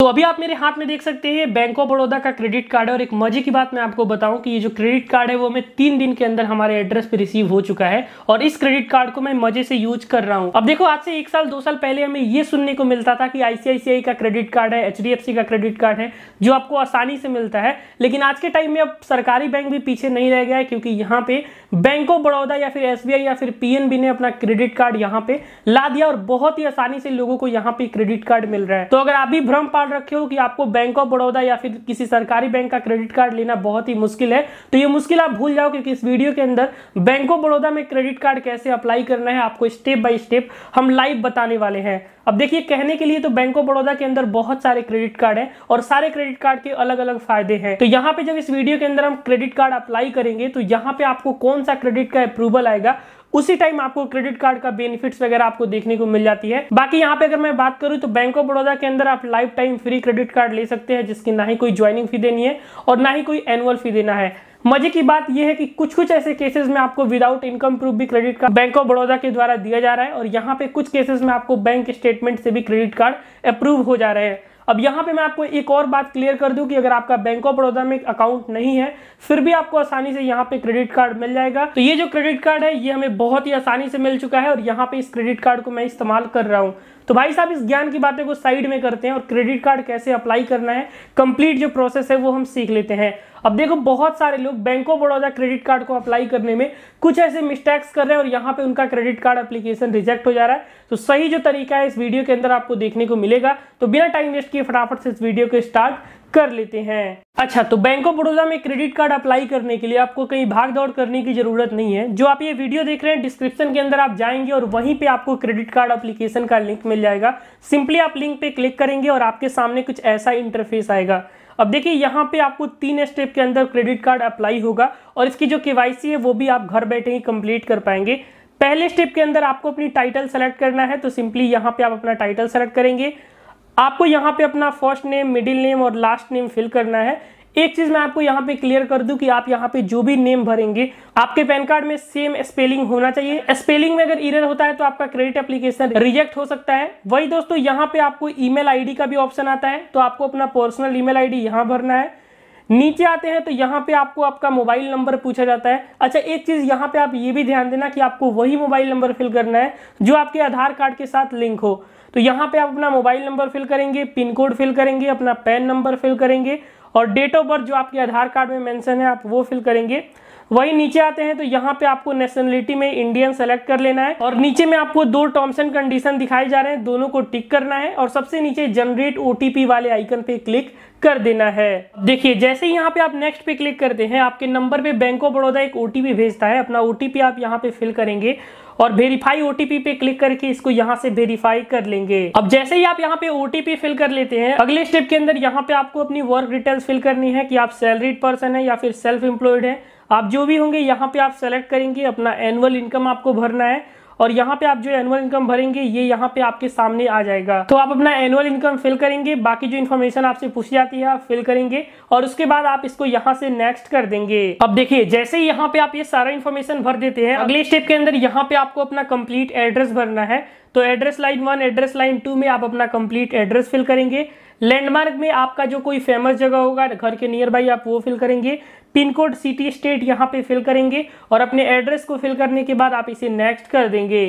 तो अभी आप मेरे हाथ में देख सकते हैं बैंक ऑफ बड़ौदा का क्रेडिट कार्ड है और एक मजे की बात मैं आपको बताऊं कि ये जो क्रेडिट कार्ड है वो हमें तीन दिन के अंदर हमारे एड्रेस पे रिसीव हो चुका है और इस क्रेडिट कार्ड को मैं मजे से यूज कर रहा हूं अब देखो आज से एक साल दो साल पहले हमें ये सुनने को मिलता था कि आईसीआईसीआई का क्रेडिट कार्ड है एच का क्रेडिट कार्ड है जो आपको आसानी से मिलता है लेकिन आज के टाइम में अब सरकारी बैंक भी पीछे नहीं रह गया है क्योंकि यहाँ पे बैंक ऑफ बड़ौदा या फिर एस या फिर पीएनबी ने अपना क्रेडिट कार्ड यहाँ पे ला दिया और बहुत ही आसानी से लोगों को यहाँ पे क्रेडिट कार्ड मिल रहा है तो अगर आप भी भ्रम ख्याल रखे हो कि आपको बैंक ऑफ बड़ौदा या फिर किसी सरकारी बैंक का क्रेडिट कार्ड लेना बहुत ही मुश्किल है तो ये मुश्किल आप भूल जाओ क्योंकि इस वीडियो के अंदर बैंक ऑफ बड़ौदा में क्रेडिट कार्ड कैसे अप्लाई करना है आपको स्टेप बाय स्टेप हम लाइव बताने वाले हैं अब देखिए कहने के लिए तो बैंक ऑफ बड़ौदा के अंदर बहुत सारे क्रेडिट कार्ड हैं और सारे क्रेडिट कार्ड के अलग अलग फायदे हैं तो यहाँ पे जब इस वीडियो के अंदर हम क्रेडिट कार्ड अप्लाई करेंगे तो यहाँ पे आपको कौन सा क्रेडिट का अप्रूवल आएगा उसी टाइम आपको क्रेडिट कार्ड का बेनिफिट्स वगैरह आपको देखने को मिल जाती है बाकी यहाँ पे अगर मैं बात करूँ तो बैंक ऑफ बड़ौदा के अंदर आप lifetime free credit card ले सकते हैं जिसकी ना ही कोई ज्वाइनिंग फी देनी है और ना ही कोई एनुअल फी देना है मजे की बात यह है कि कुछ कुछ ऐसे केसेस में आपको विदाउट इनकम प्रूफ भी credit card bank of Baroda के द्वारा दिया जा रहा है और यहाँ पे कुछ केसेस में आपको बैंक स्टेटमेंट से भी क्रेडिट कार्ड अप्रूव हो जा रहे हैं अब यहाँ पे मैं आपको एक और बात क्लियर कर दूं कि अगर आपका बैंक ऑफ बड़ौदा में अकाउंट नहीं है फिर भी आपको आसानी से यहाँ पे क्रेडिट कार्ड मिल जाएगा तो ये जो क्रेडिट कार्ड है ये हमें बहुत ही आसानी से मिल चुका है और यहाँ पे इस क्रेडिट कार्ड को मैं इस्तेमाल कर रहा हूँ तो भाई साहब इस ज्ञान की बातें को साइड में करते हैं और क्रेडिट कार्ड कैसे अप्लाई करना है कंप्लीट जो प्रोसेस है वो हम सीख लेते हैं अब देखो बहुत सारे लोग bank of Baroda credit card को अप्लाई करने में कुछ ऐसे मिस्टेक्स कर रहे हैं और यहाँ पे उनका क्रेडिट कार्ड एप्लीकेशन रिजेक्ट हो जा रहा है तो सही जो तरीका है इस वीडियो के अंदर आपको देखने को मिलेगा तो बिना टाइम वेस्ट किए फटाफट से इस वीडियो को स्टार्ट कर लेते हैं अच्छा तो बैंक ऑफ बड़ौदा में क्रेडिट कार्ड अप्लाई करने के लिए आपको कहीं भाग दौड़ करने की जरूरत नहीं है जो आप ये वीडियो देख रहे हैं डिस्क्रिप्शन के अंदर आप जाएंगे और वहीं पे आपको क्रेडिट कार्ड एप्लीकेशन का लिंक मिल जाएगा सिंपली आप लिंक पे क्लिक करेंगे और आपके सामने कुछ ऐसा इंटरफेस आएगा अब देखिए यहाँ पे आपको तीन स्टेप के अंदर क्रेडिट कार्ड अप्लाई होगा और इसकी जो के है वो भी आप घर बैठे ही कंप्लीट कर पाएंगे पहले स्टेप के अंदर आपको अपनी टाइटल सेलेक्ट करना है तो सिंपली यहाँ पे आप अपना टाइटल सेलेक्ट करेंगे आपको यहाँ पे अपना फर्स्ट नेम मिडिल नेम और लास्ट नेम फिल करना है एक चीज़ मैं आपको यहाँ पे क्लियर कर दू कि आप यहाँ पे जो भी नेम भरेंगे आपके पैन कार्ड में सेम स्पेलिंग होना चाहिए स्पेलिंग में अगर इरर होता है तो आपका क्रेडिट एप्लीकेशन रिजेक्ट हो सकता है वही दोस्तों यहाँ पे आपको ईमेल आईडी का भी ऑप्शन आता है तो आपको अपना पर्सनल ईमेल आईडी यहाँ भरना है नीचे आते हैं तो यहाँ पे आपको आपका मोबाइल नंबर पूछा जाता है अच्छा एक चीज़ यहाँ पे आप ये भी ध्यान देना कि आपको वही मोबाइल नंबर फिल करना है जो आपके आधार कार्ड के साथ लिंक हो तो यहाँ पे आप अपना मोबाइल नंबर फिल करेंगे पिन कोड फिल करेंगे अपना पैन नंबर फिल करेंगे और डेट ऑफ बर्थ जो आपके आधार कार्ड में मेंशन है आप वो फिल करेंगे वहीं नीचे आते हैं तो यहाँ पे आपको नेशनलिटी में इंडियन सेलेक्ट कर लेना है और नीचे में आपको दो टर्म्स एंड कंडीशन दिखाए जा रहे हैं दोनों को टिक करना है और सबसे नीचे जनरेट ओटीपी वाले आइकन पे क्लिक कर देना है देखिए जैसे यहाँ पे आप नेक्स्ट पे क्लिक करते हैं आपके नंबर पे बैंक ऑफ बड़ौदा एक ओटीपी भेजता है अपना ओटीपी आप यहाँ पे फिल करेंगे और वेरीफाई ओटीपी पे क्लिक करके इसको यहाँ से वेरीफाई कर लेंगे अब जैसे ही आप यहाँ पे ओटीपी फिल कर लेते हैं अगले स्टेप के अंदर यहाँ पे आपको अपनी वर्क डिटेल्स फिल करनी है कि आप सैलरीड पर्सन है या फिर सेल्फ एम्प्लॉयड है आप जो भी होंगे यहाँ पे आप सेलेक्ट करेंगे अपना एनुअल इनकम आपको भरना है और यहाँ पे आप जो एनुअल इनकम भरेंगे ये यहाँ पे आपके सामने आ जाएगा तो आप अपना एनुअल इनकम फिल करेंगे बाकी जो इन्फॉर्मेशन आपसे पूछी जाती है आप फिल करेंगे और उसके बाद आप इसको यहाँ से नेक्स्ट कर देंगे अब देखिए जैसे यहाँ पे आप ये सारा इन्फॉर्मेशन भर देते हैं अगले स्टेप के अंदर यहाँ पे आपको अपना कम्प्लीट एड्रेस भरना है तो address line one address line two में आप अपना कंप्लीट एड्रेस फिल करेंगे लैंडमार्क में आपका जो कोई फेमस जगह होगा घर के नियर बाई आप वो फिल करेंगे पिन कोड सिटी स्टेट यहाँ पे फिल करेंगे और अपने एड्रेस को फिल करने के बाद आप इसे नेक्स्ट कर देंगे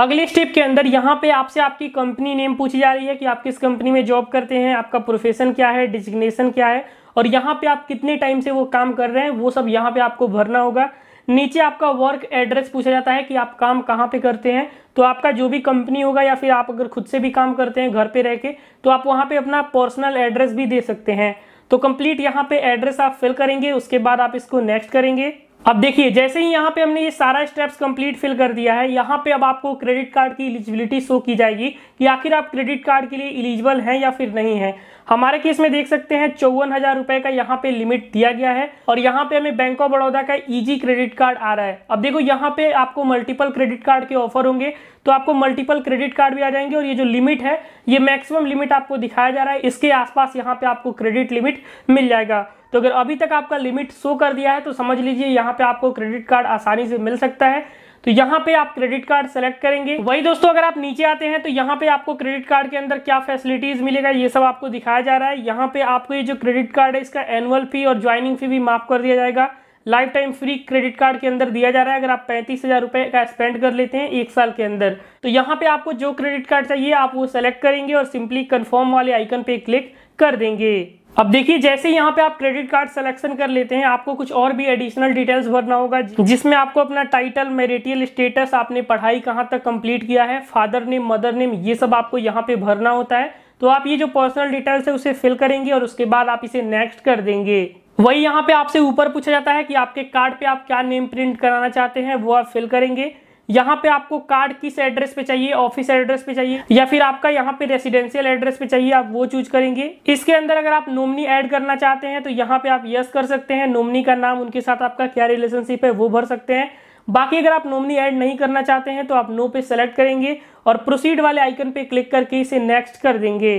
अगले स्टेप के अंदर यहाँ पे आपसे आपकी कंपनी नेम पूछी जा रही है कि आप किस कंपनी में जॉब करते हैं आपका प्रोफेशन क्या है डिजिग्नेशन क्या है और यहाँ पे आप कितने टाइम से वो काम कर रहे हैं वो सब यहाँ पे आपको भरना होगा नीचे आपका वर्क एड्रेस पूछा जाता है कि आप काम कहाँ पे करते हैं तो आपका जो भी कंपनी होगा या फिर आप अगर खुद से भी काम करते हैं घर पे रह के तो आप वहाँ पे अपना पर्सनल एड्रेस भी दे सकते हैं तो कंप्लीट यहाँ पे एड्रेस आप फिल करेंगे उसके बाद आप इसको नेक्स्ट करेंगे अब देखिए जैसे ही यहाँ पे हमने ये सारा स्टेप्स कंप्लीट फिल कर दिया है यहाँ पे अब आपको क्रेडिट कार्ड की एलिजिबिलिटी शो की जाएगी कि आखिर आप क्रेडिट कार्ड के लिए एलिजिबल हैं या फिर नहीं है हमारे केस में देख सकते हैं चौवन हजार रुपए का यहाँ पे लिमिट दिया गया है और यहाँ पे हमें बैंक ऑफ बड़ौदा का इजी क्रेडिट कार्ड आ रहा है अब देखो यहाँ पे आपको मल्टीपल क्रेडिट कार्ड के ऑफर होंगे तो आपको मल्टीपल क्रेडिट कार्ड भी आ जाएंगे और ये जो लिमिट है ये मैक्सिमम लिमिट आपको दिखाया जा रहा है इसके आसपास यहाँ पे आपको क्रेडिट लिमिट मिल जाएगा तो अगर अभी तक आपका लिमिट शो कर दिया है तो समझ लीजिए यहाँ पे आपको क्रेडिट कार्ड आसानी से मिल सकता है तो यहाँ पे आप क्रेडिट कार्ड सेलेक्ट करेंगे वही दोस्तों अगर आप नीचे आते हैं तो यहाँ पे आपको क्रेडिट कार्ड के अंदर क्या फैसिलिटीज मिलेगा ये सब आपको दिखाया जा रहा है यहाँ पे आपको ये जो क्रेडिट कार्ड है इसका एनुअल फी और ज्वाइनिंग फी भी माफ कर दिया जाएगा lifetime free credit card के अंदर दिया जा रहा है अगर आप पैंतीस हजार रुपए का स्पेंड कर लेते हैं एक साल के अंदर तो यहाँ पे आपको जो क्रेडिट कार्ड चाहिए आप वो सेलेक्ट करेंगे और सिंपली कन्फर्म वाले आइकन पे क्लिक कर देंगे अब देखिए जैसे यहाँ पे आप क्रेडिट कार्ड सिलेक्शन कर लेते हैं आपको कुछ और भी एडिशनल डिटेल्स भरना होगा जिसमें आपको अपना टाइटल मेरिटियल स्टेटस आपने पढ़ाई कहाँ तक कंप्लीट किया है फादर नेम मदर नेम ये सब आपको यहाँ पे भरना होता है तो आप ये जो पर्सनल डिटेल्स है उसे फिल करेंगे और उसके बाद आप इसे नेक्स्ट कर देंगे वही यहाँ पे आपसे ऊपर पूछा जाता है कि आपके कार्ड पे आप क्या नेम प्रिंट कराना चाहते हैं वो आप फिल करेंगे यहाँ पे आपको कार्ड किस एड्रेस पे चाहिए ऑफिस एड्रेस पे चाहिए या फिर आपका यहाँ पे रेसिडेंशियल एड्रेस पे चाहिए आप वो चूज करेंगे इसके अंदर अगर आप नोमनी ऐड करना चाहते हैं तो यहाँ पे आप यस कर सकते हैं नोमनी का नाम उनके साथ आपका क्या रिलेशनशिप है वो भर सकते हैं बाकी अगर आप नोमनी ऐड नहीं करना चाहते हैं तो आप नो पे सेलेक्ट करेंगे और प्रोसीड वाले आइकन पे क्लिक करके इसे नेक्स्ट कर देंगे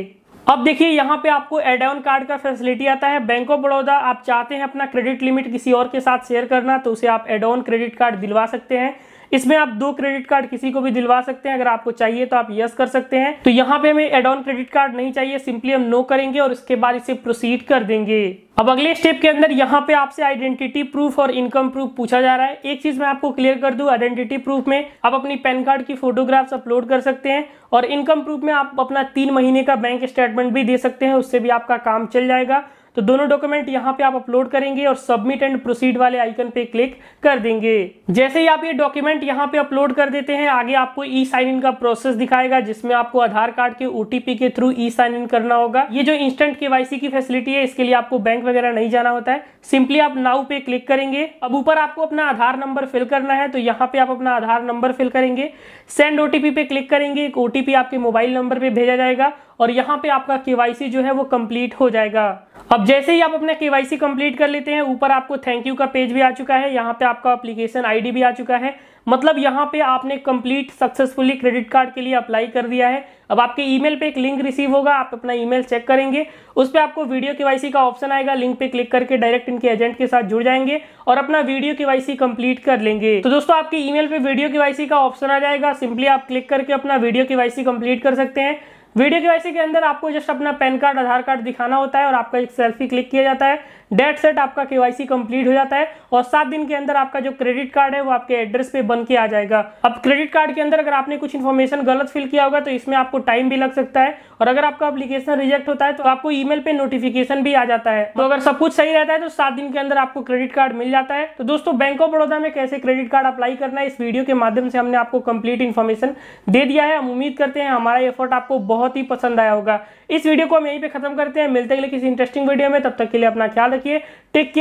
अब देखिए यहाँ पे आपको एड ऑन कार्ड का फैसिलिटी आता है बैंक ऑफ बड़ौदा आप चाहते हैं अपना क्रेडिट लिमिट किसी और के साथ शेयर करना तो उसे आप एड ऑन क्रेडिट कार्ड दिलवा सकते हैं इसमें आप दो क्रेडिट कार्ड किसी को भी दिलवा सकते हैं अगर आपको चाहिए तो आप यस कर सकते हैं तो यहाँ पे हमें एड ऑन क्रेडिट कार्ड नहीं चाहिए सिंपली हम नो करेंगे और उसके बाद इसे प्रोसीड कर देंगे अब अगले स्टेप के अंदर यहाँ पे आपसे आइडेंटिटी प्रूफ और इनकम प्रूफ पूछा जा रहा है एक चीज मैं आपको क्लियर कर दू आइडेंटिटी प्रूफ में आप अपनी पैन कार्ड की फोटोग्राफ्स अपलोड कर सकते हैं और इनकम प्रूफ में आप अपना तीन महीने का बैंक स्टेटमेंट भी दे सकते हैं उससे भी आपका काम चल जाएगा तो दोनों डॉक्यूमेंट यहाँ पे आप अपलोड करेंगे और सबमिट एंड प्रोसीड वाले आइकन पे क्लिक कर देंगे जैसे ही आप ये डॉक्यूमेंट यहाँ पे अपलोड कर देते हैं आगे आपको ई साइन इन का प्रोसेस दिखाएगा जिसमें आपको आधार कार्ड के ओटीपी के थ्रू ई साइन इन करना होगा ये जो इंस्टेंट सी की फैसिलिटी है इसके लिए आपको बैंक वगैरह नहीं जाना होता है सिंपली आप नाउ पे क्लिक करेंगे अब ऊपर आपको अपना आधार नंबर फिल करना है तो यहाँ पे आप अपना आधार नंबर फिल करेंगे सेंड ओटीपी पे क्लिक करेंगे एक ओटीपी आपके मोबाइल नंबर पे भेजा जाएगा और यहाँ पे आपका केवाईसी जो है वो कंप्लीट हो जाएगा अब जैसे ही आप अपने केवाईसी कंप्लीट कर लेते हैं ऊपर आपको थैंक यू का पेज भी आ चुका है यहाँ पे आपका अप्लीकेशन आईडी भी आ चुका है मतलब यहाँ पे आपने कंप्लीट सक्सेसफुली क्रेडिट कार्ड के लिए अप्लाई कर दिया है अब आपके ईमेल पे एक लिंक रिसीव होगा आप अपना ईमेल चेक करेंगे उस पर आपको वीडियो केवाईसी का ऑप्शन आएगा लिंक पे क्लिक करके डायरेक्ट इनके एजेंट के साथ जुड़ जाएंगे और अपना वीडियो केवाईसी कंप्लीट कर लेंगे तो दोस्तों आपके ईमेल पे वीडियो केवाईसी का ऑप्शन आ जाएगा सिंपली आप क्लिक करके अपना वीडियो केवाईसी कंप्लीट कर सकते हैं वीडियो के वैसे के अंदर आपको जस्ट अपना पैन कार्ड आधार कार्ड दिखाना होता है और आपका एक सेल्फी क्लिक किया जाता है डेट सेट आपका केवाईसी कंप्लीट हो जाता है और सात दिन के अंदर आपका जो क्रेडिट कार्ड है वो आपके एड्रेस पे बन के आ जाएगा अब क्रेडिट कार्ड के अंदर अगर आपने कुछ इन्फॉर्मेशन गलत फिल किया होगा तो इसमें आपको टाइम भी लग सकता है और अगर आपका अप्लीकेशन रिजेक्ट होता है तो आपको ई पे नोटिफिकेशन भी आ जाता है तो अगर सब कुछ सही रहता है तो सात दिन के अंदर आपको क्रेडिट कार्ड मिल जाता है तो दोस्तों बैंक ऑफ बड़ौदा में कैसे क्रेडिट कार्ड अप्लाई करना है इस वीडियो के माध्यम से हमने आपको कंप्लीट इन्फॉर्मेशन दे दिया है हम उम्मीद करते हैं हमारा एफर्ट आपको बहुत बहुत ही पसंद आया होगा इस वीडियो को हम यहीं पे खत्म करते हैं मिलते हैं किसी इंटरेस्टिंग वीडियो में तब तक के लिए अपना ख्याल रखिए टेक केयर